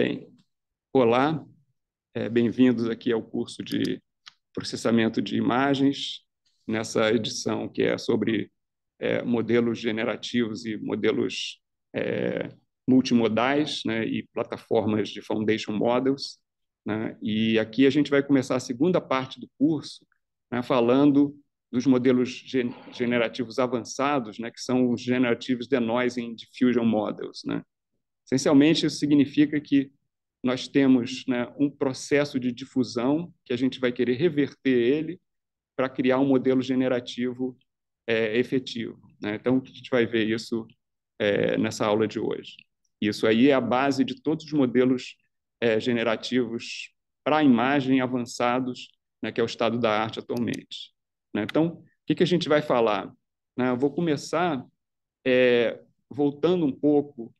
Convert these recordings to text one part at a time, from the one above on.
Bem, olá, é, bem-vindos aqui ao curso de processamento de imagens, nessa edição que é sobre é, modelos generativos e modelos é, multimodais né, e plataformas de foundation models. Né, e aqui a gente vai começar a segunda parte do curso, né, falando dos modelos gen generativos avançados, né, que são os generativos de noise em diffusion models, né, Essencialmente, isso significa que nós temos né, um processo de difusão que a gente vai querer reverter ele para criar um modelo generativo é, efetivo. Né? Então, a gente vai ver isso é, nessa aula de hoje. Isso aí é a base de todos os modelos é, generativos para a imagem avançados, né, que é o estado da arte atualmente. Né? Então, o que, que, a gente vai falar? Né, eu vou começar é, voltando um pouco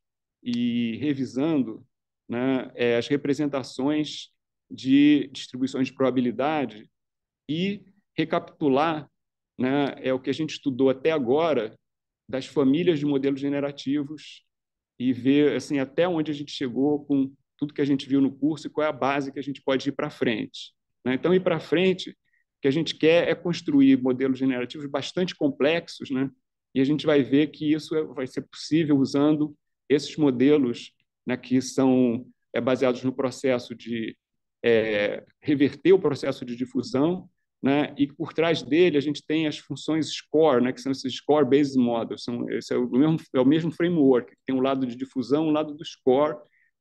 e revisando né, é, as representações de distribuições de probabilidade e recapitular né, é o que a gente estudou até agora das famílias de modelos generativos e ver assim até onde a gente chegou com tudo que a gente viu no curso e qual é a base que a gente pode ir para frente. Né? Então, ir para frente, o que a gente quer é construir modelos generativos bastante complexos, né? e a gente vai ver que isso é, vai ser possível usando esses modelos né, que são é, baseados no processo de é, reverter o processo de difusão, né, e por trás dele a gente tem as funções score, né, que são esses score-based models, são, esse é, o mesmo, é o mesmo framework, tem um lado de difusão, um lado do score,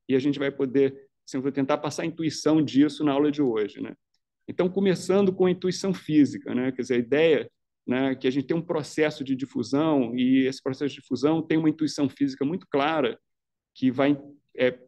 e a gente vai poder, assim, vou tentar passar a intuição disso na aula de hoje. Né? Então, começando com a intuição física, né? quer dizer, a ideia né, que a gente tem um processo de difusão e esse processo de difusão tem uma intuição física muito clara que vai é,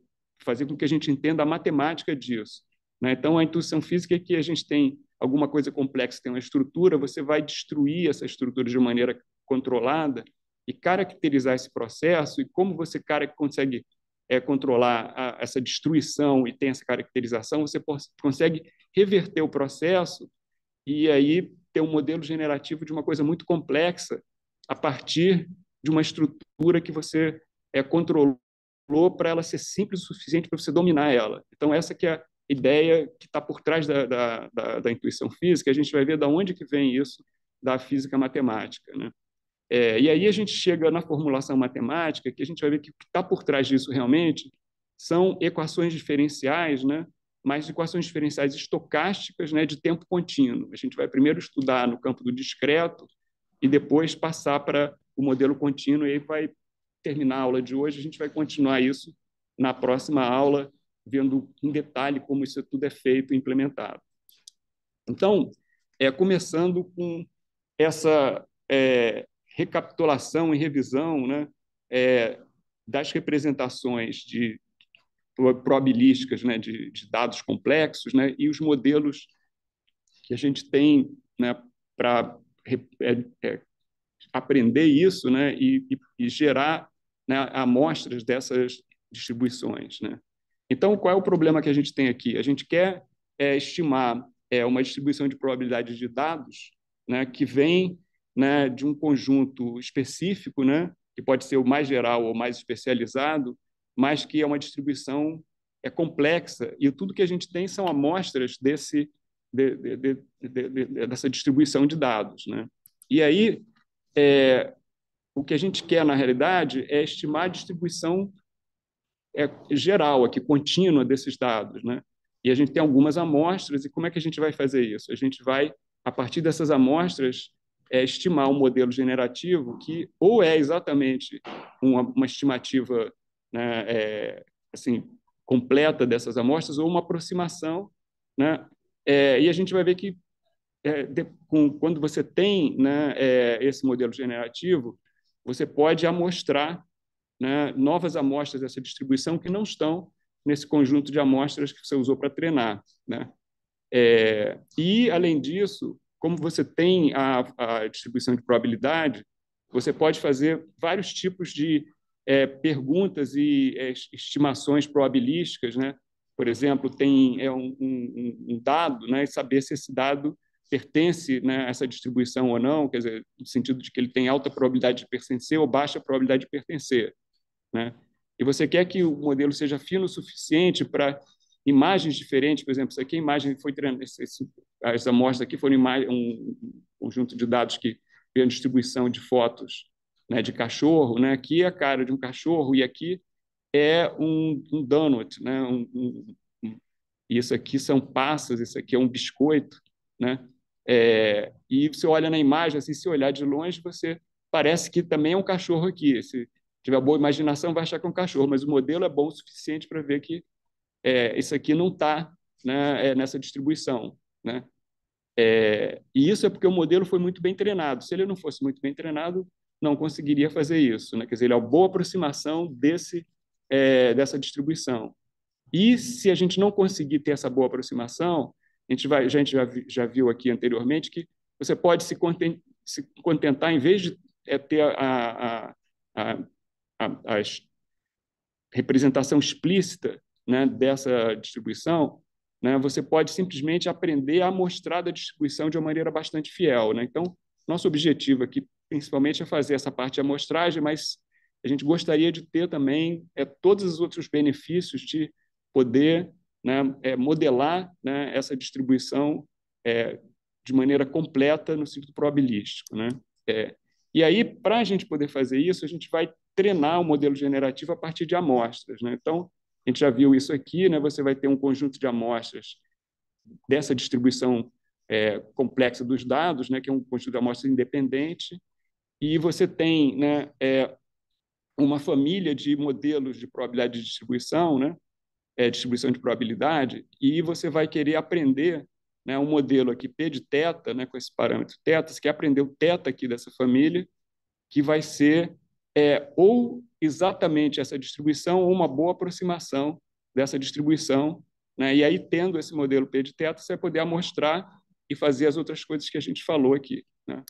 fazer com que a gente entenda a matemática disso. Né? Então, a intuição física é que a gente tem alguma coisa complexa, tem uma estrutura, você vai destruir essa estrutura de maneira controlada e caracterizar esse processo e como você cara consegue é, controlar a, essa destruição e tem essa caracterização, você consegue reverter o processo e aí ter um modelo generativo de uma coisa muito complexa a partir de uma estrutura que você é, controlou para ela ser simples o suficiente para você dominar ela. Então, essa que é a ideia que está por trás da, da, da, da, intuição física. A gente vai ver de onde que vem isso da física matemática. Né? É, e aí a gente chega na formulação matemática, que a gente vai ver que o que está por trás disso realmente são equações diferenciais, né? mas equações diferenciais estocásticas né, de tempo contínuo. A gente vai primeiro estudar no campo do discreto e depois passar para o modelo contínuo, e aí vai terminar a aula de hoje. A gente vai continuar isso na próxima aula, vendo em detalhe como isso tudo é feito e implementado. Então, é, começando com essa é, recapitulação e revisão né, é, das representações de probabilísticas né, de, de, dados complexos, né, e os modelos que a gente tem né, para é, é, aprender isso né, e, e, e gerar né, amostras dessas distribuições. Né? Então, qual é o problema que a gente tem aqui? A gente quer é, estimar é, uma distribuição de probabilidade de dados né, que vem né, de um conjunto específico, né, que pode ser o mais geral ou mais especializado, mas que é uma distribuição é complexa e tudo que a gente tem são amostras desse de, de, de, dessa distribuição de dados, né? E aí é, o que a gente quer na realidade é estimar a distribuição é, geral aqui contínua desses dados, né? E a gente tem algumas amostras e como é que a gente vai fazer isso? A gente vai a partir dessas amostras é estimar um modelo generativo que ou é exatamente uma, uma estimativa né, é, assim, completa dessas amostras ou uma aproximação. Né, é, e a gente vai ver que, é, de, com, quando você tem né, é, esse modelo generativo, você pode amostrar né, novas amostras dessa distribuição que não estão nesse conjunto de amostras que você usou para treinar. Né? É, e, além disso, como você tem a, a, distribuição de probabilidade, você pode fazer vários tipos de é, perguntas e é, estimações probabilísticas, né? Por exemplo, tem é, um, um, um, dado, né? E saber se esse dado pertence né, a essa distribuição ou não, quer dizer, no sentido de que ele tem alta probabilidade de pertencer ou baixa probabilidade de pertencer, né? E você quer que o modelo seja fino o suficiente para imagens diferentes, por exemplo, isso aqui, a imagem foi treinada, as amostras aqui foram um conjunto de dados que veio a distribuição de fotos né, de cachorro, né? aqui é a cara de um cachorro e aqui é um, um donut, né? Um, um, um, isso aqui são passas, isso aqui é um biscoito, né? É, e você olha na imagem, assim, se olhar de longe, você parece que também é um cachorro aqui. Se tiver boa imaginação, vai achar que é um cachorro, mas o modelo é bom o suficiente para ver que é, isso aqui não está né, é, nessa distribuição, né? É, e isso é porque o modelo foi muito bem treinado. Se ele não fosse muito bem treinado, não conseguiria fazer isso. Né? Quer dizer, ele é uma boa aproximação desse, é, dessa distribuição. E se a gente não conseguir ter essa boa aproximação, a gente, vai, a gente já, já viu aqui anteriormente que você pode se, se contentar, em vez de é, ter a, a, a, representação explícita né, dessa distribuição, né, você pode simplesmente aprender a mostrar da distribuição de uma maneira bastante fiel. Né? Então, nosso objetivo aqui principalmente a fazer essa parte de amostragem, mas a gente gostaria de ter também é, todos os outros benefícios de poder né, é, modelar né, essa distribuição é, de maneira completa no sentido probabilístico. Né? É, e aí, para a gente poder fazer isso, a gente vai treinar o modelo generativo a partir de amostras. Né? Então, a gente já viu isso aqui, né? você vai ter um conjunto de amostras dessa distribuição é, complexa dos dados, né? que é um conjunto de amostras independente, e você tem né, é, uma família de modelos de probabilidade de distribuição, né, é, distribuição de probabilidade, e você vai querer aprender né, um modelo aqui P de teta, né, com esse parâmetro teta, você quer aprender o teta aqui dessa família, que vai ser é, ou exatamente essa distribuição ou uma boa aproximação dessa distribuição. Né? E aí, tendo esse modelo P de teta, você vai poder amostrar e fazer as outras coisas que a gente falou aqui. Né?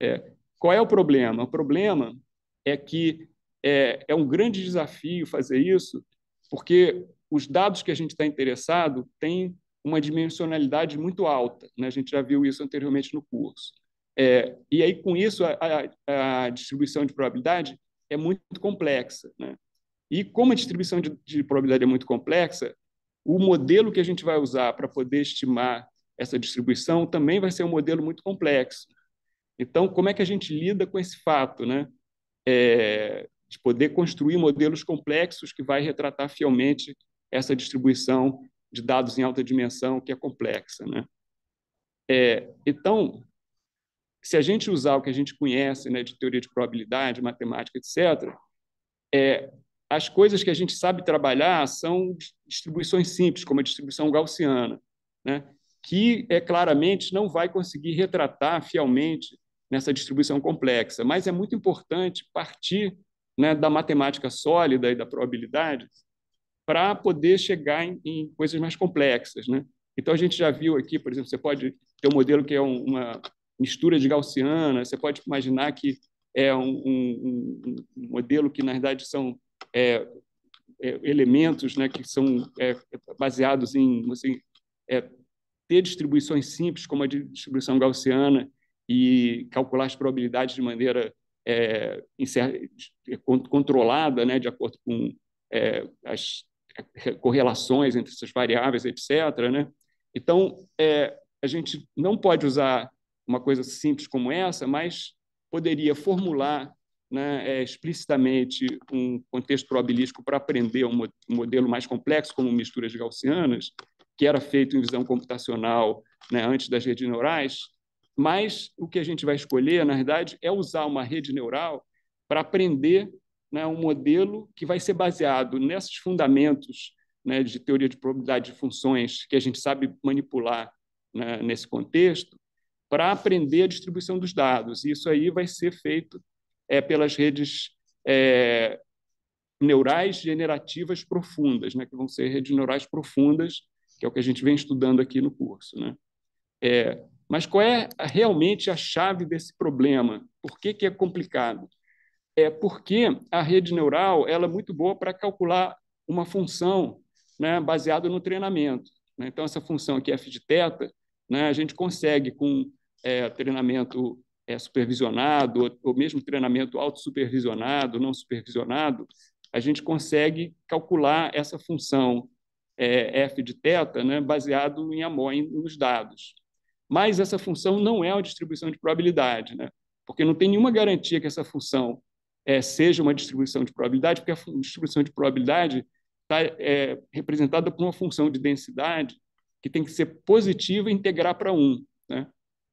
É, qual é o problema? O problema é que é, é um grande desafio fazer isso, porque os dados que a gente está interessado têm uma dimensionalidade muito alta. Né? A gente já viu isso anteriormente no curso. É, e aí, com isso, a, a, a, distribuição de probabilidade é muito complexa. Né? E como a distribuição de, de probabilidade é muito complexa, o modelo que a gente vai usar para poder estimar essa distribuição também vai ser um modelo muito complexo. Então, como é que a gente lida com esse fato, né? É, de poder construir modelos complexos que vai retratar fielmente essa distribuição de dados em alta dimensão que é complexa, né? É, então, se a gente usar o que a gente conhece, né, de teoria de probabilidade, matemática, etc., é, as coisas que a gente sabe trabalhar são distribuições simples, como a distribuição gaussiana, né? que é claramente não vai conseguir retratar fielmente nessa distribuição complexa, mas é muito importante partir né, da matemática sólida e da probabilidade para poder chegar em, em, coisas mais complexas, né? Então a gente já viu aqui, por exemplo, você pode ter um modelo que é um, uma mistura de gaussiana, você pode imaginar que é um, um, um modelo que na verdade são é, é, elementos, né, que são é, baseados em assim, é, ter distribuições simples, como a distribuição gaussiana, e calcular as probabilidades de maneira é, controlada, né, de acordo com é, as correlações entre essas variáveis, etc. Né? Então, é, a gente não pode usar uma coisa simples como essa, mas poderia formular né, é, explicitamente um contexto probabilístico para aprender um modelo mais complexo, como misturas gaussianas, que era feito em visão computacional né, antes das redes neurais, mas o que a gente vai escolher, na verdade, é usar uma rede neural para aprender né, um modelo que vai ser baseado nesses fundamentos né, de teoria de probabilidade de funções que a gente sabe manipular né, nesse contexto, para aprender a distribuição dos dados. E isso aí vai ser feito é, pelas redes é, neurais generativas profundas, né, que vão ser redes neurais profundas que é o que a gente vem estudando aqui no curso. Né? É, mas qual é realmente a chave desse problema? Por que, que é complicado? É porque a rede neural ela é muito boa para calcular uma função né, baseada no treinamento. Né? Então, essa função aqui, f de teta, né, a gente consegue, com é, treinamento é, supervisionado, ou, ou mesmo treinamento autossupervisionado, não supervisionado, a gente consegue calcular essa função é, f de teta, né, baseado em amor nos dados. Mas essa função não é uma distribuição de probabilidade, né? porque não tem nenhuma garantia que essa função é, seja uma distribuição de probabilidade, porque a distribuição de probabilidade está é, representada por uma função de densidade que tem que ser positiva e integrar para 1. Né?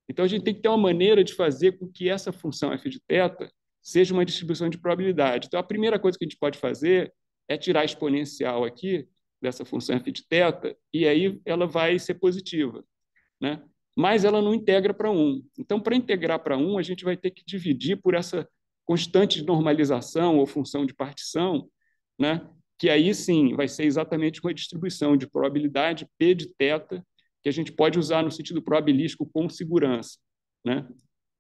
Então, a gente tem que ter uma maneira de fazer com que essa função f de teta seja uma distribuição de probabilidade. Então, a primeira coisa que a gente pode fazer é tirar a exponencial aqui dessa função f de θ, e aí ela vai ser positiva, né? mas ela não integra para 1. Então, para integrar para 1, a gente vai ter que dividir por essa constante de normalização ou função de partição, né? que aí sim vai ser exatamente uma distribuição de probabilidade P de θ, que a gente pode usar no sentido probabilístico com segurança. Né?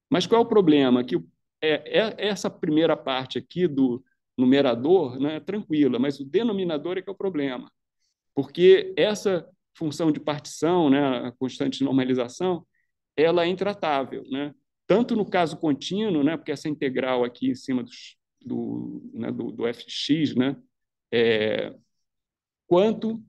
Mas qual é o problema? Que é, é essa primeira parte aqui do numerador né, é tranquila, mas o denominador é que é o problema porque essa função de partição, né, a constante normalização, ela é intratável, né? tanto no caso contínuo, né, porque essa integral aqui em cima do, né, do, do fx, né, é, quanto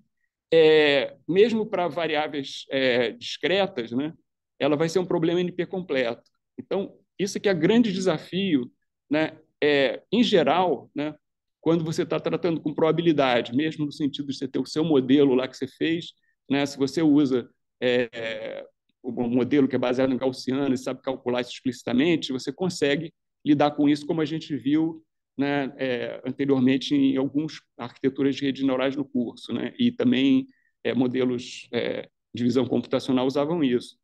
é, mesmo para variáveis é, discretas, né, ela vai ser um problema NP completo. Então, isso é que é grande desafio, né, é, em geral, né, quando você está tratando com probabilidade, mesmo no sentido de você ter o seu modelo lá que você fez, né? se você usa é, um modelo que é baseado em Gaussiano e sabe calcular isso explicitamente, você consegue lidar com isso, como a gente viu né, é, anteriormente em algumas arquiteturas de redes neurais no curso. Né? E também é, modelos é, de visão computacional usavam isso.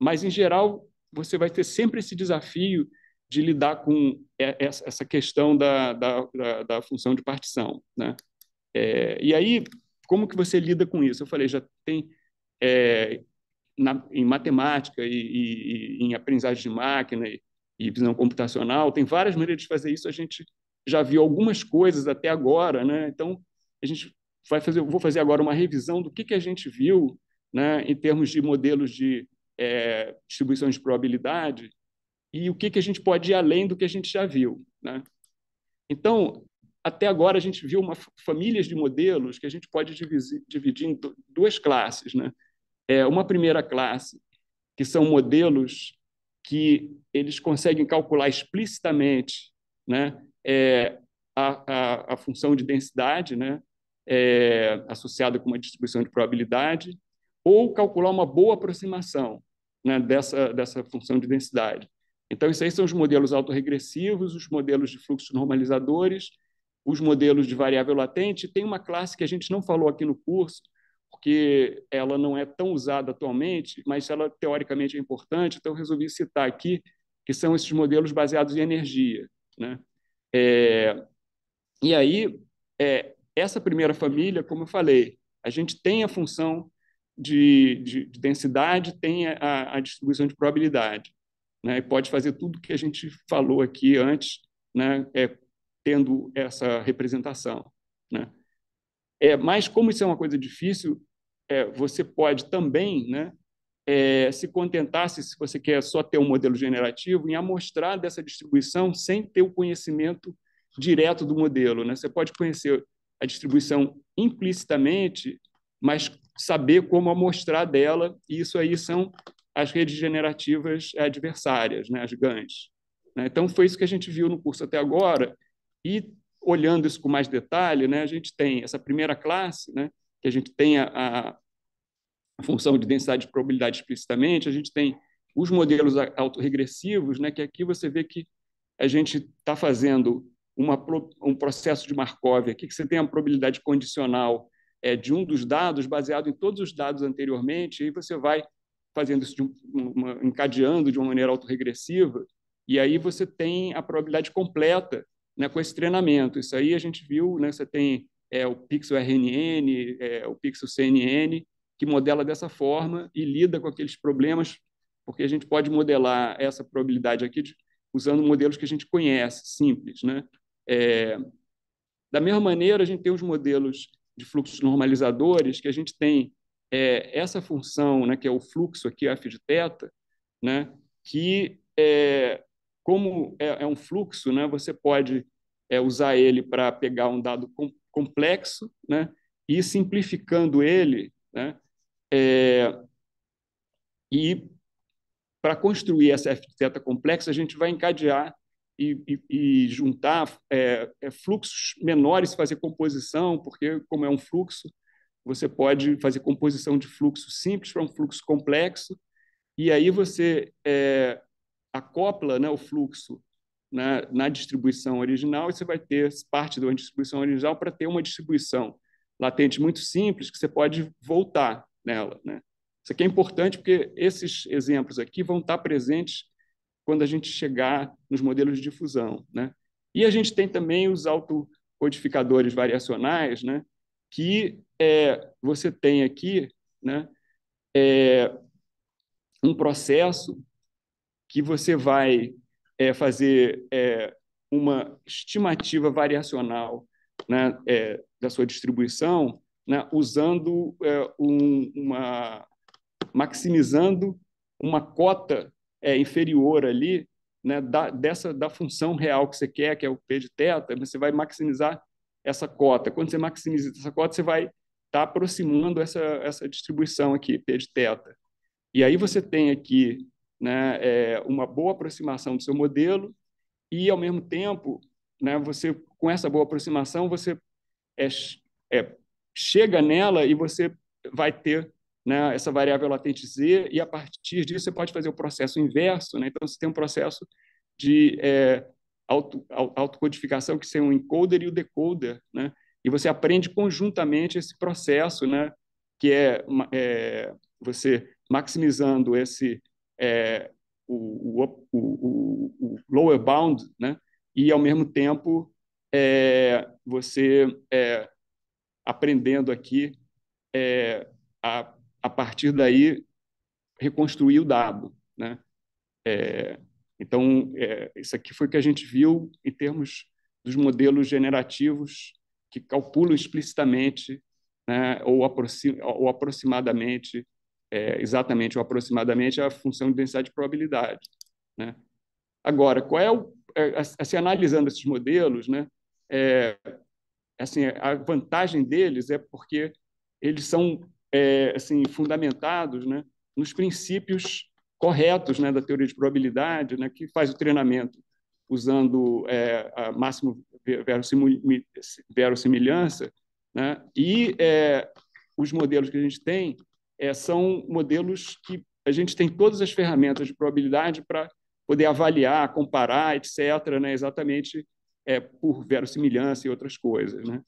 Mas, em geral, você vai ter sempre esse desafio de lidar com essa questão da, da, da, da função de partição, né? É, e aí, como que você lida com isso? Eu falei, já tem é, na, em matemática e, e, e, em aprendizagem de máquina e, e, visão computacional, tem várias maneiras de fazer isso. A gente já viu algumas coisas até agora, né? Então, a gente vai fazer, eu vou fazer agora uma revisão do que, que a gente viu, né, em termos de modelos de é, distribuições de probabilidade e o que, que a gente pode ir além do que a gente já viu. Né? Então, até agora a gente viu uma, famílias de modelos que a gente pode dividir, em duas classes. Né? É, uma primeira classe, que são modelos que eles conseguem calcular explicitamente né? É, a, a, a, função de densidade né? É, associada com uma distribuição de probabilidade, ou calcular uma boa aproximação né? dessa, dessa função de densidade. Então, isso aí são os modelos autorregressivos, os modelos de fluxos normalizadores, os modelos de variável latente. Tem uma classe que a gente não falou aqui no curso, porque ela não é tão usada atualmente, mas ela teoricamente é importante, então eu resolvi citar aqui, que são esses modelos baseados em energia. Né? É, e aí, é, essa primeira família, como eu falei, a gente tem a função de, de, de densidade, tem a, a distribuição de probabilidade né, e pode fazer tudo o que a gente falou aqui antes, né, é, tendo essa representação. Né. É, mas, como isso é uma coisa difícil, é, você pode também né, é, se contentar, se, se você quer só ter um modelo generativo, em amostrar dessa distribuição sem ter o conhecimento direto do modelo. Né? Você pode conhecer a distribuição implicitamente, mas saber como amostrar dela, e isso aí são as redes generativas adversárias, né, as GANs. Né. Então, foi isso que a gente viu no curso até agora, e olhando isso com mais detalhe, né, a gente tem essa primeira classe, né, que a gente tem a, a função de densidade de probabilidade explicitamente, a gente tem os modelos autorregressivos, né, que aqui você vê que a gente está fazendo uma, um processo de Markov aqui, que você tem a probabilidade condicional é, de um dos dados baseado em todos os dados anteriormente, e aí você vai fazendo isso de uma, encadeando de uma maneira autorregressiva, e aí você tem a probabilidade completa né, com esse treinamento. Isso aí a gente viu, né, você tem é, o pixel RNN, é, o pixel CNN, que modela dessa forma e lida com aqueles problemas, porque a gente pode modelar essa probabilidade aqui de, usando modelos que a gente conhece, simples. Né? É, da mesma maneira, a gente tem os modelos de fluxos normalizadores, que a gente tem é, essa função, né, que é o fluxo aqui, f de θ, né, que é, como é, é, um fluxo, né, você pode é, usar ele para pegar um dado com, complexo né, e simplificando ele né, é, e para construir essa f de θ complexa, a gente vai encadear e, e, e, juntar é, é fluxos menores, fazer composição, porque como é um fluxo, você pode fazer composição de fluxo simples para um fluxo complexo, e aí você é, acopla né, o fluxo na, na, distribuição original e você vai ter parte da distribuição original para ter uma distribuição latente muito simples que você pode voltar nela. Né? Isso aqui é importante porque esses exemplos aqui vão estar presentes quando a gente chegar nos modelos de difusão. Né? E a gente tem também os autocodificadores variacionais, né? que é, você tem aqui né, é, um processo que você vai é, fazer é, uma estimativa variacional né, é, da sua distribuição, né, usando é, um, uma maximizando uma cota inferior ali né, da, dessa, da função real que você quer, que é o P de teta, você vai maximizar essa cota. Quando você maximiza essa cota, você vai estar tá aproximando essa, essa distribuição aqui, P de teta. E aí você tem aqui né, é, uma boa aproximação do seu modelo e, ao mesmo tempo, né, você com essa boa aproximação, você é, é, chega nela e você vai ter né, essa variável latente Z e, a partir disso, você pode fazer o processo inverso. Né? Então, você tem um processo de é, auto, autocodificação, que são o encoder e o decoder, né? E você aprende conjuntamente esse processo, né? Que é, é você maximizando esse é, o, o, o, o, lower bound, né? E ao mesmo tempo é, você é, aprendendo aqui é, a, a partir daí reconstruir o dado, né? É, então, é, isso aqui foi o que a gente viu em termos dos modelos generativos que calculam explicitamente né, ou, aproxim, ou, aproximadamente, é, exatamente ou aproximadamente, a função de densidade de probabilidade. Né? Agora, qual é o, é, assim, assim, analisando esses modelos, né, é, assim, a vantagem deles é porque eles são é, assim, fundamentados né, nos princípios corretos né, da teoria de probabilidade, né, que faz o treinamento usando é, a máxima verossimilhança, né, e é, os modelos que a gente tem é, são modelos que a gente tem todas as ferramentas de probabilidade para poder avaliar, comparar, etc., né, exatamente é, por verossimilhança e outras coisas. Né?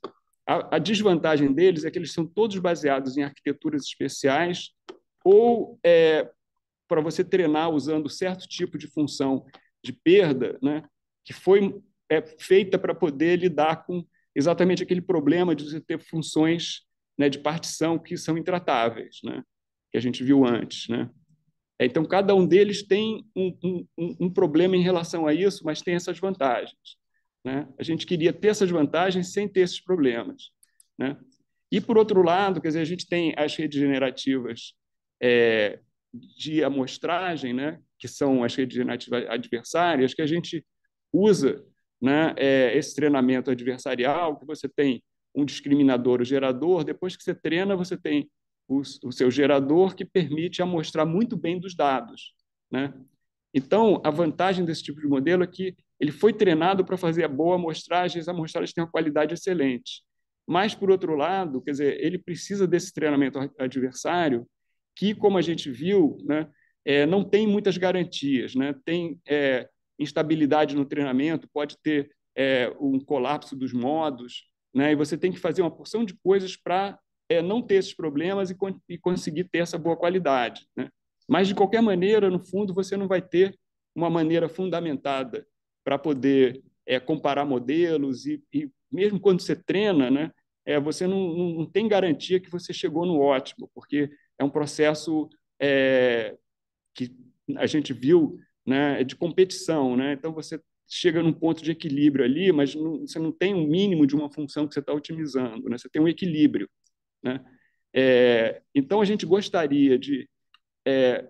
A, a, desvantagem deles é que eles são todos baseados em arquiteturas especiais ou é, para você treinar usando certo tipo de função de perda, né, que foi é, feita para poder lidar com exatamente aquele problema de você ter funções né, de partição que são intratáveis, né, que a gente viu antes. Né? Então, cada um deles tem um, um, um problema em relação a isso, mas tem essas vantagens. Né? A gente queria ter essas vantagens sem ter esses problemas. Né? E, por outro lado, quer dizer, a gente tem as redes generativas é, de amostragem, né, que são as redes genéticas adversárias, que a gente usa né, é, esse treinamento adversarial, que você tem um discriminador, o gerador, depois que você treina, você tem o, o seu gerador que permite amostrar muito bem dos dados. Né? Então, a vantagem desse tipo de modelo é que ele foi treinado para fazer a boa amostragem, as amostragens têm uma qualidade excelente. Mas, por outro lado, quer dizer, ele precisa desse treinamento adversário que, como a gente viu, né, é, não tem muitas garantias. Né? Tem é, instabilidade no treinamento, pode ter é, um colapso dos modos, né? e você tem que fazer uma porção de coisas para é, não ter esses problemas e, con e, conseguir ter essa boa qualidade. Né? Mas, de qualquer maneira, no fundo, você não vai ter uma maneira fundamentada para poder é, comparar modelos e, e, mesmo quando você treina, né, é, você não, não tem garantia que você chegou no ótimo, porque é um processo é, que a gente viu né, é de competição. Né? Então, você chega num ponto de equilíbrio ali, mas não, você não tem o um mínimo de uma função que você está otimizando, né? você tem um equilíbrio. Né? É, então, a gente gostaria de é,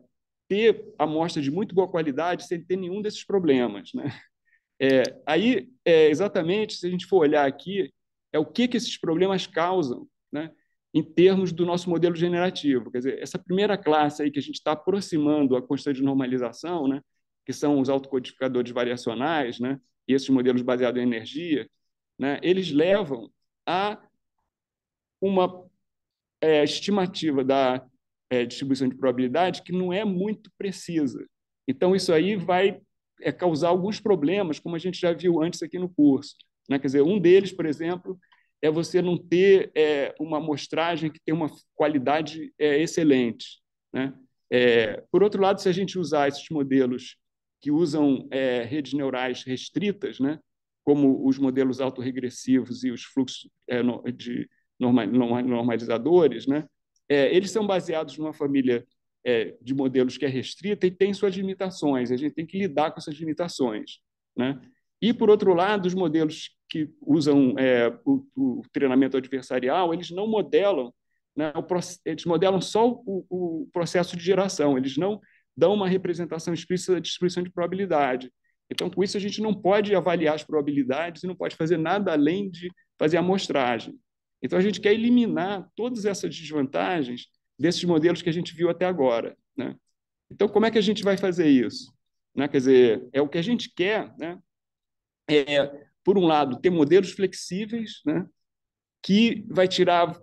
ter amostra de muito boa qualidade sem ter nenhum desses problemas. Né? É, aí, é, exatamente, se a gente for olhar aqui, é o que, que esses problemas causam. Né? em termos do nosso modelo generativo. Quer dizer, essa primeira classe aí que a gente está aproximando a constante de normalização, né, que são os autocodificadores variacionais, né, e esses modelos baseados em energia, né, eles levam a uma é, estimativa da é, distribuição de probabilidade que não é muito precisa. Então, isso aí vai é, causar alguns problemas, como a gente já viu antes aqui no curso. Né? Quer dizer, um deles, por exemplo, é você não ter é, uma amostragem que tem uma qualidade é, excelente. Né? É, por outro lado, se a gente usar esses modelos que usam é, redes neurais restritas, né? como os modelos autorregressivos e os fluxos é, de normalizadores, né? É, eles são baseados numa família de modelos que é restrita e tem suas limitações. A gente tem que lidar com essas limitações. Né? E, por outro lado, os modelos que usam é, o, o, treinamento adversarial, eles não modelam, né, o, eles modelam só o, o, processo de geração, eles não dão uma representação explícita da distribuição de probabilidade. Então, com isso, a gente não pode avaliar as probabilidades e não pode fazer nada além de fazer amostragem. Então, a gente quer eliminar todas essas desvantagens desses modelos que a gente viu até agora. Né? Então, como é que a gente vai fazer isso? Né? Quer dizer, é o que a gente quer, né? É, por um lado, ter modelos flexíveis, né, que vai tirar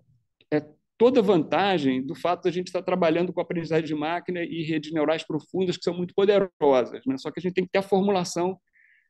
é, toda vantagem do fato de a gente estar trabalhando com aprendizagem de máquina e redes neurais profundas que são muito poderosas. Né? Só que a gente tem que ter a formulação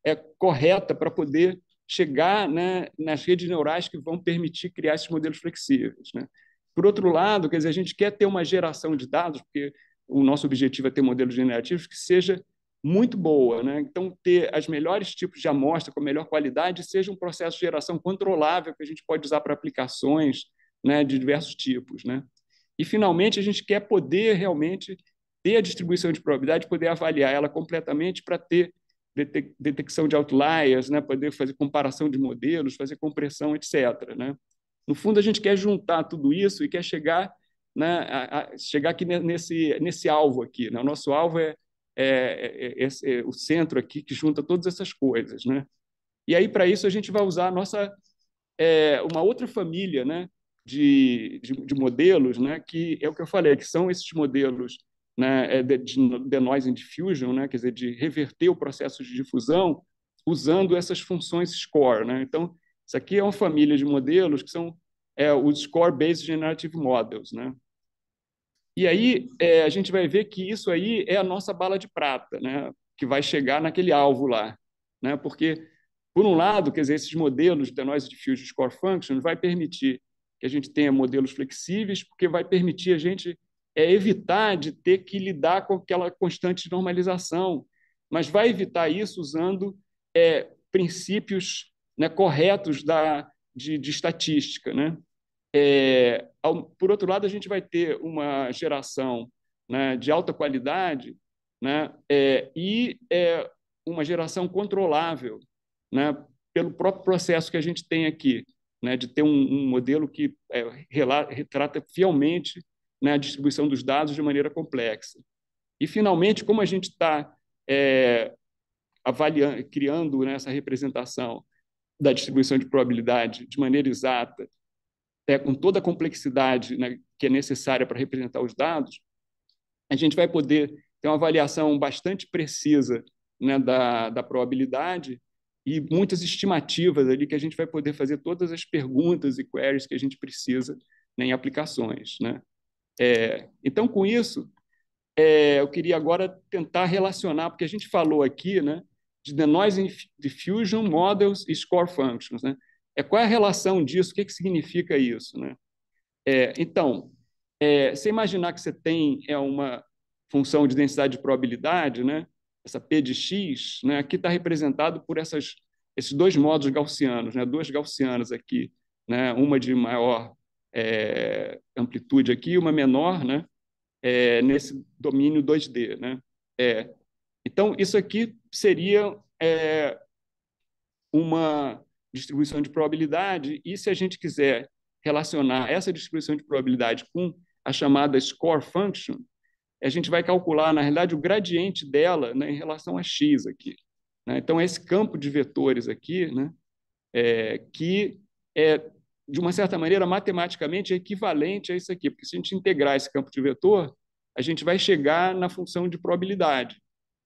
é, correta para poder chegar né, nas redes neurais que vão permitir criar esses modelos flexíveis. Né? Por outro lado, quer dizer, a gente quer ter uma geração de dados, porque o nosso objetivo é ter modelos generativos que seja muito boa. Né? Então, ter as melhores tipos de amostra com a melhor qualidade seja um processo de geração controlável que a gente pode usar para aplicações né, de diversos tipos. Né? E, finalmente, a gente quer poder realmente ter a distribuição de probabilidade, poder avaliar ela completamente para ter detecção de outliers, né? poder fazer comparação de modelos, fazer compressão, etc. Né? No fundo, a gente quer juntar tudo isso e quer chegar, né, a, a chegar aqui nesse, nesse alvo aqui. Né? O nosso alvo é é, é, é, é, o centro aqui que junta todas essas coisas, né? E aí para isso a gente vai usar nossa uma outra família, né? De, de, de, modelos, né? Que é o que eu falei, que são esses modelos, né? De, de, de noise diffusion, né? Quer dizer, de reverter o processo de difusão usando essas funções score, né? Então isso aqui é uma família de modelos que são os score-based generative models, né? E aí é, a gente vai ver que isso aí é a nossa bala de prata, né? que vai chegar naquele alvo lá. Né? Porque, por um lado, quer dizer, esses modelos de Noise Diffusion Score Function vai permitir que a gente tenha modelos flexíveis, porque vai permitir a gente é, evitar de ter que lidar com aquela constante de normalização, mas vai evitar isso usando é, princípios né, corretos da, de, de estatística. Né? É, ao, por outro lado, a gente vai ter uma geração né, de alta qualidade né, é, e é, uma geração controlável né, pelo próprio processo que a gente tem aqui, né, de ter um, um modelo que é, relata, retrata fielmente né, a distribuição dos dados de maneira complexa. E, finalmente, como a gente está é, avaliando, criando né, essa representação da distribuição de probabilidade de maneira exata é, com toda a complexidade né, que é necessária para representar os dados, a gente vai poder ter uma avaliação bastante precisa né, da, da probabilidade e muitas estimativas ali que a gente vai poder fazer todas as perguntas e queries que a gente precisa né, em aplicações. Né? É, então, com isso, é, eu queria agora tentar relacionar, porque a gente falou aqui né, de the noise diffusion models e score functions. Né? É, qual é a relação disso? O que, que significa isso? Né? É, então, é, você imaginar que você tem é uma função de densidade de probabilidade, né? essa P de X, né? aqui está representado por essas, esses dois modos gaussianos, né? duas gaussianas aqui, né? uma de maior é, amplitude aqui e uma menor, né? É, nesse domínio 2D. Né? É, então, isso aqui seria é, uma distribuição de probabilidade, e se a gente quiser relacionar essa distribuição de probabilidade com a chamada score function, a gente vai calcular, na realidade, o gradiente dela né, em relação a x aqui. Né? Então, é esse campo de vetores aqui, né, é, que é, de uma certa maneira, matematicamente equivalente a isso aqui, porque se a gente integrar esse campo de vetor, a gente vai chegar na função de probabilidade.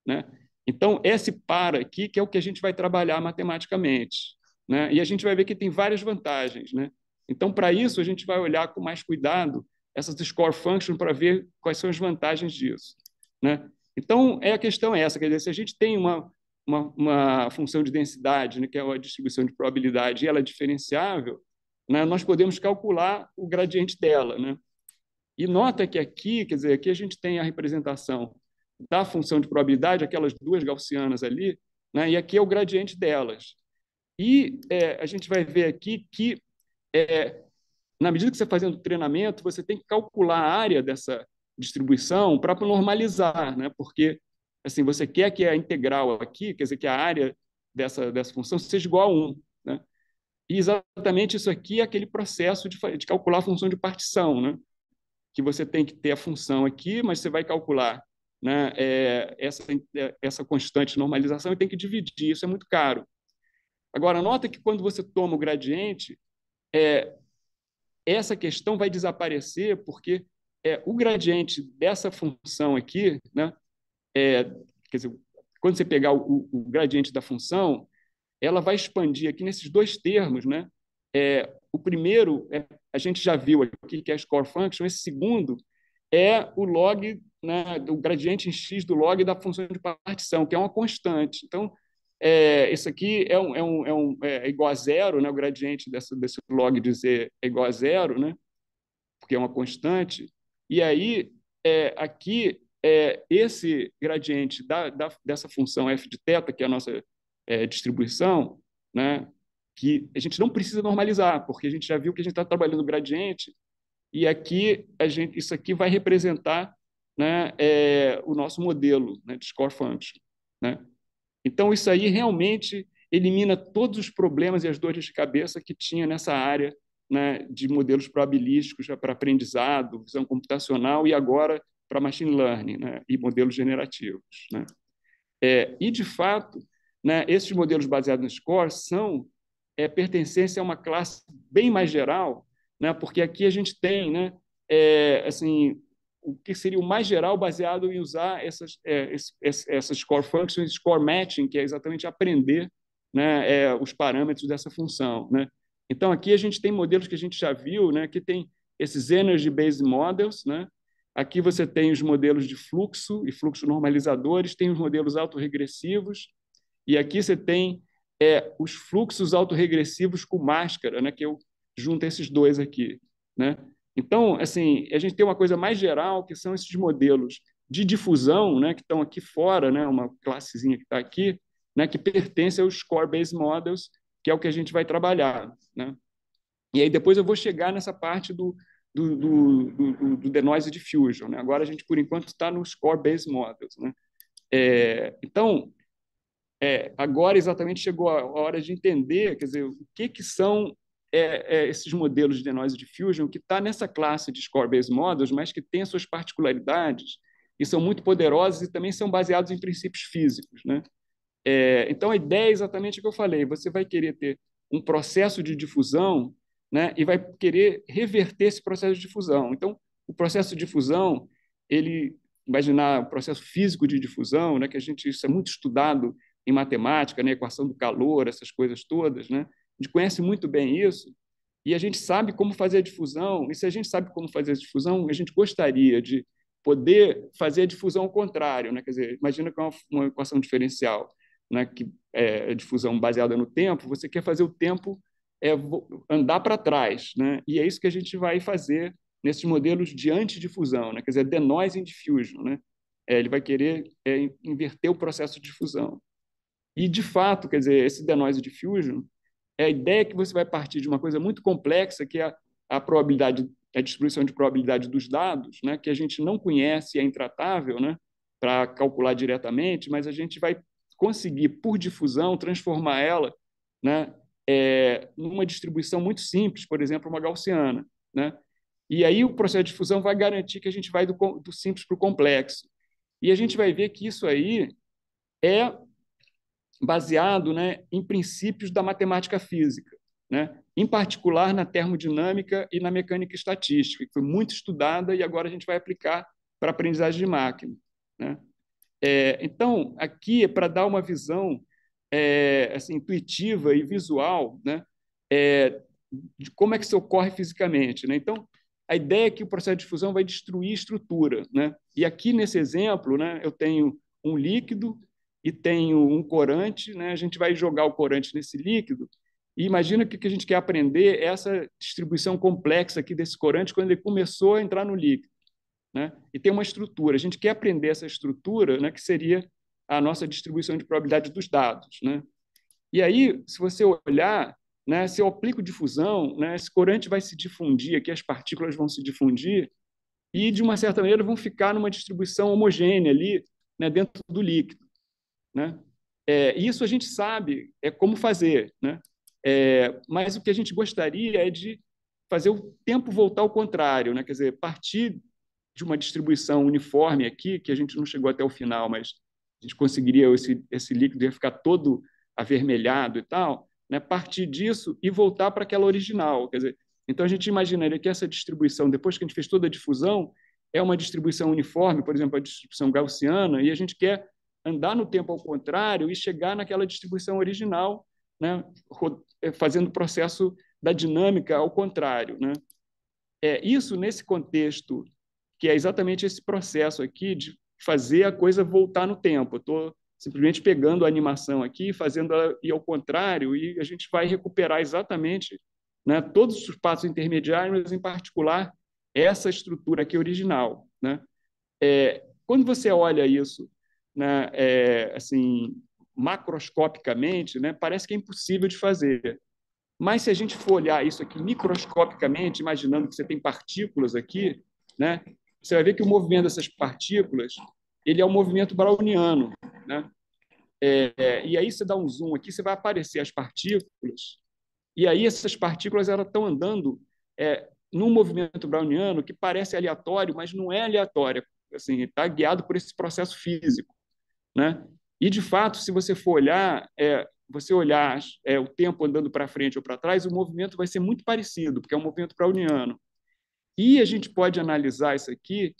Né? Então, esse par aqui que é o que a gente vai trabalhar matematicamente. Né? E a gente vai ver que tem várias vantagens. Né? Então, para isso, a gente vai olhar com mais cuidado essas score functions para ver quais são as vantagens disso. Né? Então, é a questão é essa, quer dizer, se a gente tem uma, uma, uma função de densidade, né, que é a distribuição de probabilidade, e ela é diferenciável, né, nós podemos calcular o gradiente dela. Né? E nota que aqui, quer dizer, aqui a gente tem a representação da função de probabilidade, aquelas duas gaussianas ali, né, e aqui é o gradiente delas. E é, a gente vai ver aqui que, é, na medida que você tá fazendo o treinamento, você tem que calcular a área dessa distribuição para normalizar, né? porque assim você quer que a integral aqui, quer dizer, que a área dessa, dessa função seja igual a 1. Né? E exatamente isso aqui é aquele processo de, de calcular a função de partição, né? que você tem que ter a função aqui, mas você vai calcular né, é, essa, é, essa constante de normalização e tem que dividir, isso é muito caro. Agora, nota que quando você toma o gradiente, é, essa questão vai desaparecer, porque é, o gradiente dessa função aqui, né, é, quer dizer, quando você pegar o, o, gradiente da função, ela vai expandir aqui nesses dois termos. Né, é, o primeiro, é, a gente já viu aqui, que é a score function, esse segundo é o log, né, o gradiente em x do log da função de partição, que é uma constante. Então, é, isso aqui é, um, é, um, é, um, é, é igual a zero, né? o gradiente dessa, desse log de z é igual a zero, né? porque é uma constante. E aí, é, aqui, é, esse gradiente da, da, dessa função f de θ, que é a nossa é, distribuição, né? que a gente não precisa normalizar, porque a gente já viu que a gente está trabalhando o gradiente, e aqui a gente, isso aqui vai representar né, é, o nosso modelo né, de score function. Né? Então, isso aí realmente elimina todos os problemas e as dores de cabeça que tinha nessa área né, de modelos probabilísticos para aprendizado, visão computacional e agora para machine learning né, e modelos generativos. Né. É, e, de fato, né, esses modelos baseados no score são é, pertencência a uma classe bem mais geral, né, porque aqui a gente tem né, é, assim, o que seria o mais geral baseado em usar essas, é, esse, essas core functions, score matching, que é exatamente aprender né, é, os parâmetros dessa função. Né? Então, aqui a gente tem modelos que a gente já viu, né, que tem esses energy-based models, né? aqui você tem os modelos de fluxo e fluxo normalizadores, tem os modelos autorregressivos, e aqui você tem é, os fluxos autorregressivos com máscara, né, que eu junto esses dois aqui. Né? Então, assim, a gente tem uma coisa mais geral, que são esses modelos de difusão, né, que estão aqui fora, né, uma classezinha que está aqui, né, que pertence aos core-based models, que é o que a gente vai trabalhar. Né? E aí depois eu vou chegar nessa parte do, do, do, do, do denoise diffusion. Né? Agora a gente, por enquanto, está nos core-based models. Né? É, então, é, agora exatamente chegou a hora de entender, quer dizer, o que, que são é, é, esses modelos de denoise diffusion que está nessa classe de score-based models, mas que tem suas particularidades e são muito poderosas e também são baseados em princípios físicos. Né? É, então, a ideia é exatamente o que eu falei. Você vai querer ter um processo de difusão né, e vai querer reverter esse processo de difusão. Então, o processo de difusão, ele imaginar o processo físico de difusão, né, que a gente isso é muito estudado em matemática, né, equação do calor, essas coisas todas, né, a gente conhece muito bem isso e a gente sabe como fazer a difusão. E se a gente sabe como fazer a difusão, a gente gostaria de poder fazer a difusão ao contrário. Né? Quer dizer, imagina que é uma, uma equação diferencial, né? que é a difusão baseada no tempo, você quer fazer o tempo é, andar para trás. Né? E é isso que a gente vai fazer nesses modelos de antidifusão, né? quer dizer, denoising diffusion. Né? É, ele vai querer é, inverter o processo de difusão. E, de fato, quer dizer, esse denoise diffusion é a ideia que você vai partir de uma coisa muito complexa, que é a, a probabilidade, a distribuição de probabilidade dos dados, né, que a gente não conhece, é intratável, né, para calcular diretamente, mas a gente vai conseguir, por difusão, transformar ela né, é, numa distribuição muito simples, por exemplo, uma gaussiana. Né? E aí o processo de difusão vai garantir que a gente vai do, do simples para o complexo. E a gente vai ver que isso aí é baseado né, em princípios da matemática física, né? em particular na termodinâmica e na mecânica estatística, que foi muito estudada e agora a gente vai aplicar para aprendizagem de máquina. Né? É, então, aqui é para dar uma visão é, assim, intuitiva e visual né? É, de como é que isso ocorre fisicamente. Né? Então, a ideia é que o processo de fusão vai destruir estrutura. Né? E aqui, nesse exemplo, né, eu tenho um líquido e tenho um corante, né? a gente vai jogar o corante nesse líquido e imagina que o que a gente quer aprender é essa distribuição complexa aqui desse corante quando ele começou a entrar no líquido. Né? E tem uma estrutura. A gente quer aprender essa estrutura, né, que seria a nossa distribuição de probabilidade dos dados. Né? E aí, se você olhar, né, se eu aplico difusão, né, esse corante vai se difundir aqui, as partículas vão se difundir e, de uma certa maneira, vão ficar numa distribuição homogênea ali né, dentro do líquido. Né? É, isso a gente sabe é como fazer, né? É, mas o que a gente gostaria é de fazer o tempo voltar ao contrário, né? quer dizer, partir de uma distribuição uniforme aqui, que a gente não chegou até o final, mas a gente conseguiria, esse, esse líquido ia ficar todo avermelhado e tal, né? partir disso e voltar para aquela original. Quer dizer, então, a gente imaginaria que essa distribuição, depois que a gente fez toda a difusão, é uma distribuição uniforme, por exemplo, a distribuição gaussiana, e a gente quer andar no tempo ao contrário e chegar naquela distribuição original, né? Eh, fazendo o processo da dinâmica ao contrário. Né? É isso nesse contexto que é exatamente esse processo aqui de fazer a coisa voltar no tempo. Estou simplesmente pegando a animação aqui, fazendo ela ir ao contrário e a gente vai recuperar exatamente né, todos os passos intermediários, mas em particular essa estrutura aqui original. Né? É, quando você olha isso né, é, assim, macroscopicamente, né, parece que é impossível de fazer. Mas se a gente for olhar isso aqui microscopicamente, imaginando que você tem partículas aqui, né, você vai ver que o movimento dessas partículas ele é um movimento browniano. Né? É, é e aí você dá um zoom aqui, você vai aparecer as partículas, e aí essas partículas elas estão andando é, num movimento browniano que parece aleatório, mas não é aleatório, assim, está guiado por esse processo físico. Né? E, de fato, se você for olhar, é, você olhar é, o tempo andando para frente ou para trás, o movimento vai ser muito parecido, porque é um movimento browniano. E a gente pode analisar isso aqui,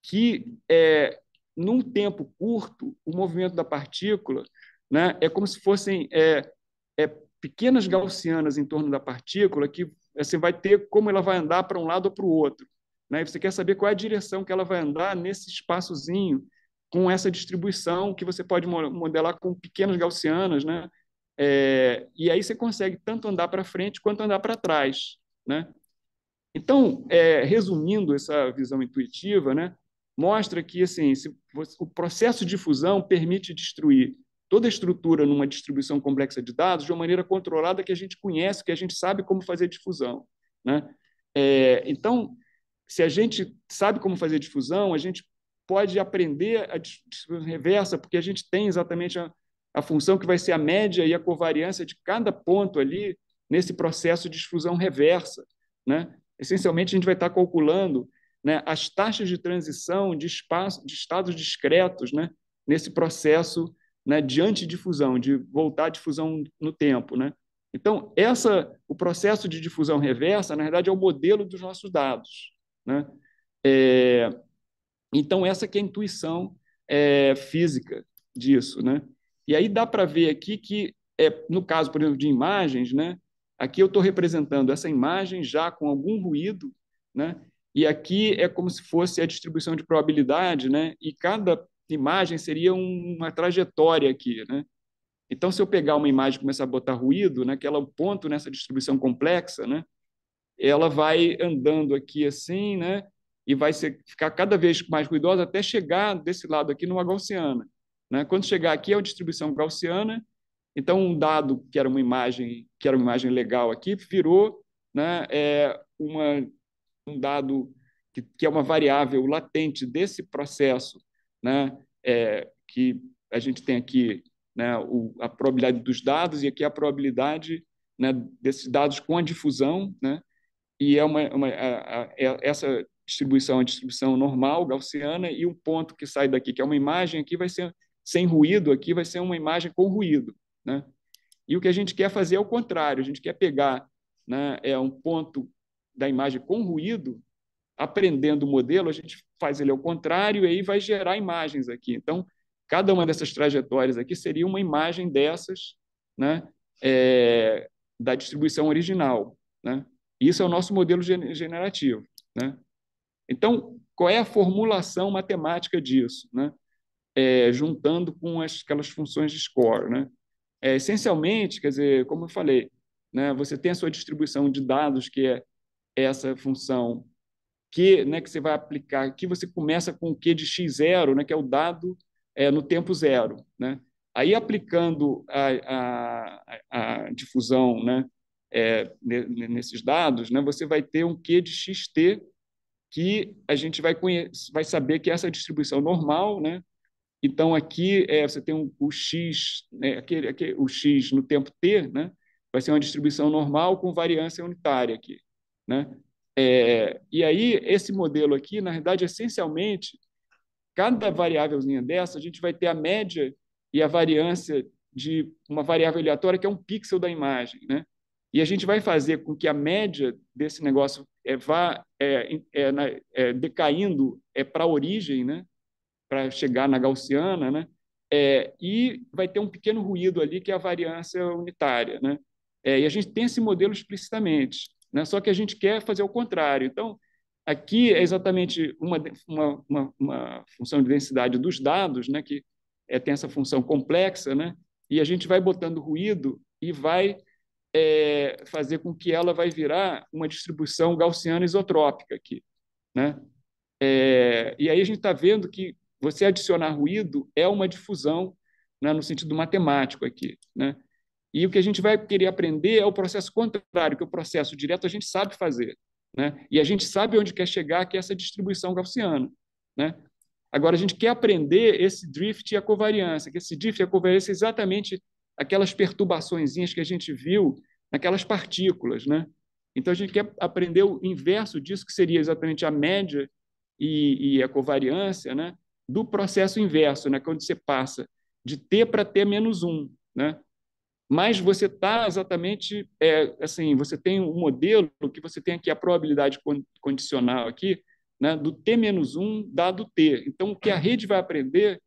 que é, num tempo curto, o movimento da partícula né, é como se fossem é, é, pequenas gaussianas em torno da partícula que você vai ter como ela vai andar para um lado ou para o outro. Né? E você quer saber qual é a direção que ela vai andar nesse espaçozinho com essa distribuição que você pode modelar com pequenos gaussianos, né? É, e aí você consegue tanto andar para frente quanto andar para trás, né? Então, é, resumindo essa visão intuitiva, né, mostra que assim, se você, o processo de fusão permite destruir toda a estrutura numa distribuição complexa de dados de uma maneira controlada que a gente conhece, que a gente sabe como fazer difusão. Né? É, então, se a gente sabe como fazer difusão, a gente pode aprender a distribuição reversa, porque a gente tem exatamente a, a função que vai ser a média e a covariância de cada ponto ali nesse processo de difusão reversa. Né? Essencialmente, a gente vai estar calculando né, as taxas de transição de, espaço, de estados discretos né, nesse processo né, de antidifusão, de voltar à difusão no tempo. Né? Então, essa, o processo de difusão reversa, na verdade, é o modelo dos nossos dados. Né? É, então, essa que é a intuição é, física disso. Né? E aí dá para ver aqui que, é, no caso, por exemplo, de imagens, né? aqui eu estou representando essa imagem já com algum ruído, né? e aqui é como se fosse a distribuição de probabilidade, né? e cada imagem seria uma trajetória aqui. Né? Então, se eu pegar uma imagem e começar a botar ruído, né, é ponto nessa distribuição complexa, né, ela vai andando aqui assim, né, e vai ser, ficar cada vez mais ruidosa até chegar desse lado aqui numa gaussiana. Né? Quando chegar aqui é uma distribuição gaussiana, então um dado que era uma imagem que era uma imagem legal aqui virou né, é uma, um dado que, que é uma variável latente desse processo, né, é, que a gente tem aqui né, o, a probabilidade dos dados e aqui a probabilidade né, desses dados com a difusão, né, e é uma, uma a, a, é, essa distribuição, a distribuição normal, gaussiana, e um ponto que sai daqui, que é uma imagem aqui, vai ser sem ruído, aqui vai ser uma imagem com ruído. Né? E o que a gente quer fazer é o contrário, a gente quer pegar né, é um ponto da imagem com ruído, aprendendo o modelo, a gente faz ele ao contrário e aí vai gerar imagens aqui. Então, cada uma dessas trajetórias aqui seria uma imagem dessas, né, é, da distribuição original. Né? Isso é o nosso modelo generativo. Né? Então, qual é a formulação matemática disso? Né? É, juntando com as, aquelas funções de score. Né? É, essencialmente, quer dizer, como eu falei, né, você tem a sua distribuição de dados, que é essa função que, né, que você vai aplicar, que você começa com o Q de x0, né, que é o dado é, no tempo zero. Né? Aí, aplicando a, a, a difusão né, é, nesses dados, né, você vai ter um Q de xt, que a gente vai, conhecer, vai saber que essa distribuição normal, né? Então, aqui é, você tem um, o x, né, aquele, aquele, o x no tempo t, né? vai ser uma distribuição normal com variância unitária aqui. Né? É, e aí, esse modelo aqui, na verdade, essencialmente, cada variávelzinha dessa, a gente vai ter a média e a variância de uma variável aleatória, que é um pixel da imagem. Né? E a gente vai fazer com que a média desse negócio é, vá é, é, na, é, decaindo é, para a origem, né? para chegar na gaussiana, né? É, e vai ter um pequeno ruído ali que é a variância unitária. Né? É, e a gente tem esse modelo explicitamente, né? só que a gente quer fazer o contrário. Então, aqui é exatamente uma, uma, uma, uma função de densidade dos dados, né? que tem essa função complexa, né? e a gente vai botando ruído e vai é, fazer com que ela vai virar uma distribuição gaussiana isotrópica aqui. Né? É, e aí a gente está vendo que você adicionar ruído é uma difusão né, no sentido matemático aqui. Né? E o que a gente vai querer aprender é o processo contrário, que o processo direto a gente sabe fazer. Né? E a gente sabe onde quer chegar, que é essa distribuição gaussiana. Né? Agora, a gente quer aprender esse drift e a covariância, que esse drift e a covariância é exatamente aquelas perturbaçõezinhas que a gente viu naquelas partículas, né? Então a gente quer aprender o inverso disso, que seria exatamente a média e, e a covariância, né? Do processo inverso, né? Quando você passa de t para t menos um, né? Mas você está exatamente, é, assim, você tem um modelo que você tem aqui a probabilidade condicional aqui, né, do t menos um dado t. Então o que a rede vai aprender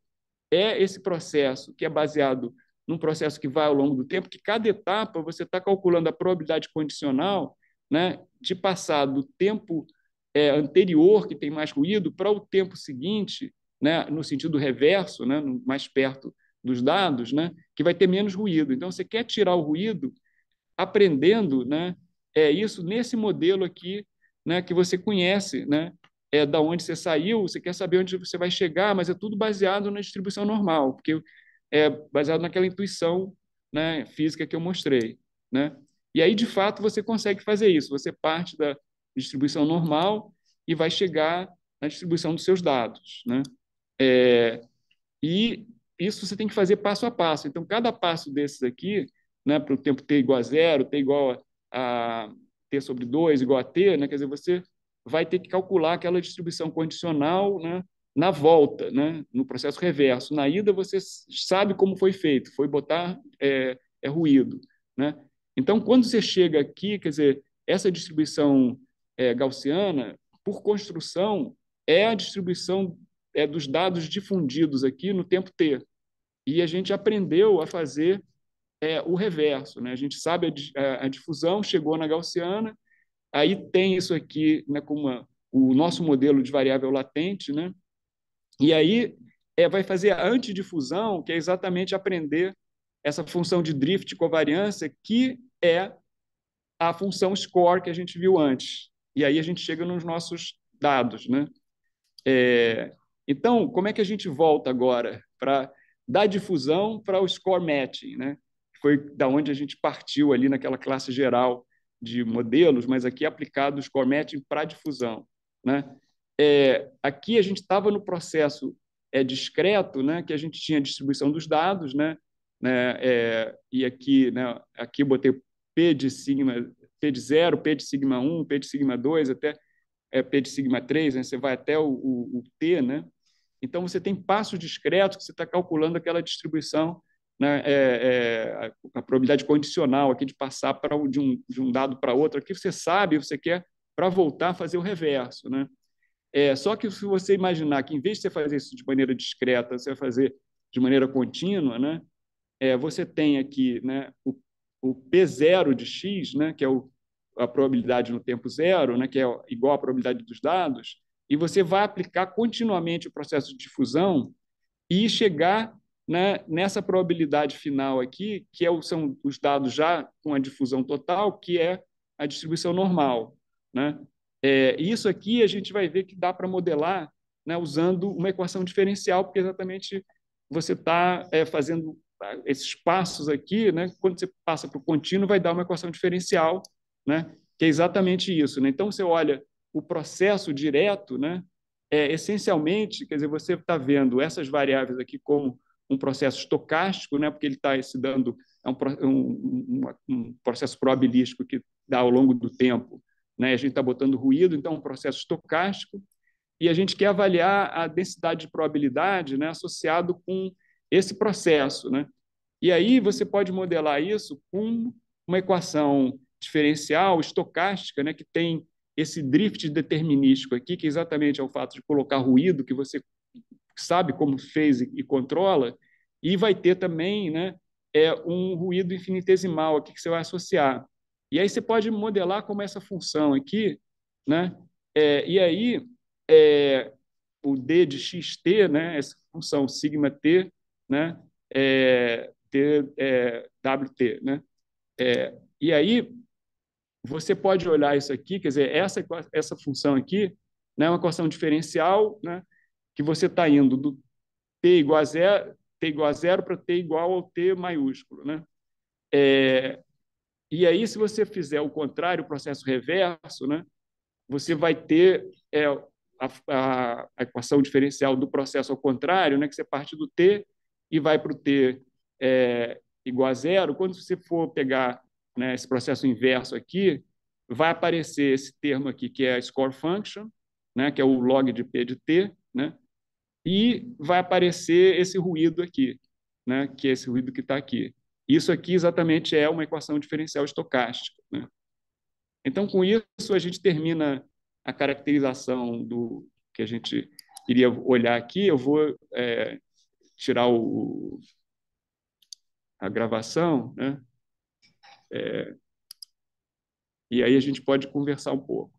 é esse processo que é baseado num processo que vai ao longo do tempo, que cada etapa você está calculando a probabilidade condicional né, de passar do tempo é, anterior, que tem mais ruído, para o tempo seguinte, né, no sentido reverso, né, mais perto dos dados, né, que vai ter menos ruído. Então, você quer tirar o ruído aprendendo né, é isso nesse modelo aqui né, que você conhece, né, é da onde você saiu, você quer saber onde você vai chegar, mas é tudo baseado na distribuição normal, porque é baseado naquela intuição né, física que eu mostrei. Né? E aí, de fato, você consegue fazer isso. Você parte da distribuição normal e vai chegar na distribuição dos seus dados. Né? É, e isso você tem que fazer passo a passo. Então, cada passo desses aqui, né, para o tempo t igual a zero, t igual a, a t sobre 2, igual a t, né, quer dizer, você vai ter que calcular aquela distribuição condicional né, na volta, né? no processo reverso. Na ida, você sabe como foi feito, foi botar é, é ruído. Né? Então, quando você chega aqui, quer dizer, essa distribuição é, gaussiana, por construção, é a distribuição é, dos dados difundidos aqui no tempo T. E a gente aprendeu a fazer é, o reverso. Né? A gente sabe a, a, a difusão, chegou na gaussiana, aí tem isso aqui né, com uma, o nosso modelo de variável latente, né? E aí é, vai fazer a antidifusão, que é exatamente aprender essa função de drift covariância, que é a função score que a gente viu antes. E aí a gente chega nos nossos dados. Né? É, então, como é que a gente volta agora para da difusão para o score matching, né? Foi da onde a gente partiu ali naquela classe geral de modelos, mas aqui é aplicado o score matching para difusão, né? É, aqui a gente estava no processo é, discreto, né, que a gente tinha a distribuição dos dados, né, né, é, e aqui, né, aqui eu botei P de sigma, P de 0, P de sigma 1, P de sigma 2, até é, P de sigma 3, né, você vai até o, o, o T, né, então você tem passos discretos que você está calculando aquela distribuição, né, é, a, é, a, probabilidade condicional aqui de passar pra, de, um, de um dado para outro, aqui você sabe, você quer para voltar a fazer o reverso, né, é, só que se você imaginar que, em vez de você fazer isso de maneira discreta, você vai fazer de maneira contínua, né? É, você tem aqui né, o, o P0 de x, né, que é o, a probabilidade no tempo zero, né, que é igual à probabilidade dos dados, e você vai aplicar continuamente o processo de difusão e chegar né, nessa probabilidade final aqui, que é o, são os dados já com a difusão total, que é a distribuição normal. Né? É, isso aqui a gente vai ver que dá para modelar né, usando uma equação diferencial, porque exatamente você está é, fazendo ah, esses passos aqui, né, quando você passa para o contínuo, vai dar uma equação diferencial, né, que é exatamente isso. Né? Então, você olha o processo direto, né, é, essencialmente, quer dizer, você está vendo essas variáveis aqui como um processo estocástico, né, porque ele está se dando, é um, um, um processo probabilístico que dá ao longo do tempo né? A gente está botando ruído, então é um processo estocástico, e a gente quer avaliar a densidade de probabilidade né, associado com esse processo. Né? E aí você pode modelar isso com uma equação diferencial, estocástica, né, que tem esse drift determinístico aqui, que exatamente é o fato de colocar ruído que você sabe como fez e, controla, e vai ter também né, é, um ruído infinitesimal aqui que você vai associar. E aí você pode modelar como essa função aqui, né? É, e aí é, o d de xt, né? Essa função sigma t, né? É, t, é, wt, né? É, e aí você pode olhar isso aqui, quer dizer, essa essa função aqui, né? É uma equação diferencial, né? Que você está indo do t igual a zero, t igual a zero para t igual ao t maiúsculo, né? É, e aí, se você fizer o contrário, o processo reverso, né, você vai ter é, a, a, a, equação diferencial do processo ao contrário, né, que você parte do t e vai para o t é, igual a zero. Quando você for pegar né, esse processo inverso aqui, vai aparecer esse termo aqui, que é a score function, né, que é o log de p de t, né, e vai aparecer esse ruído aqui, né, que é esse ruído que está aqui. Isso aqui exatamente é uma equação diferencial estocástica. Né? Então, com isso, a gente termina a caracterização do que a gente iria olhar aqui. Eu vou é, tirar o, a gravação, né? É, e aí a gente pode conversar um pouco.